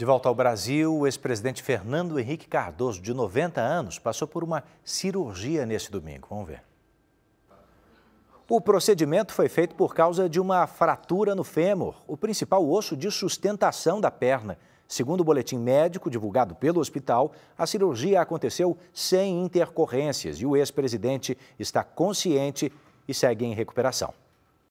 De volta ao Brasil, o ex-presidente Fernando Henrique Cardoso, de 90 anos, passou por uma cirurgia nesse domingo. Vamos ver. O procedimento foi feito por causa de uma fratura no fêmur, o principal osso de sustentação da perna. Segundo o boletim médico divulgado pelo hospital, a cirurgia aconteceu sem intercorrências e o ex-presidente está consciente e segue em recuperação.